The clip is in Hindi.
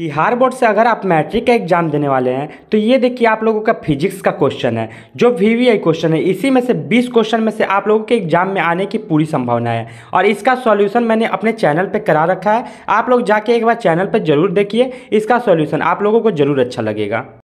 बिहार बोर्ड से अगर आप मैट्रिक का एग्जाम देने वाले हैं तो ये देखिए आप लोगों का फिजिक्स का क्वेश्चन है जो वीवीआई क्वेश्चन है इसी में से 20 क्वेश्चन में से आप लोगों के एग्जाम में आने की पूरी संभावना है और इसका सॉल्यूशन मैंने अपने चैनल पे करा रखा है आप लोग जाके एक बार चैनल पर जरूर देखिए इसका सॉल्यूशन आप लोगों को जरूर अच्छा लगेगा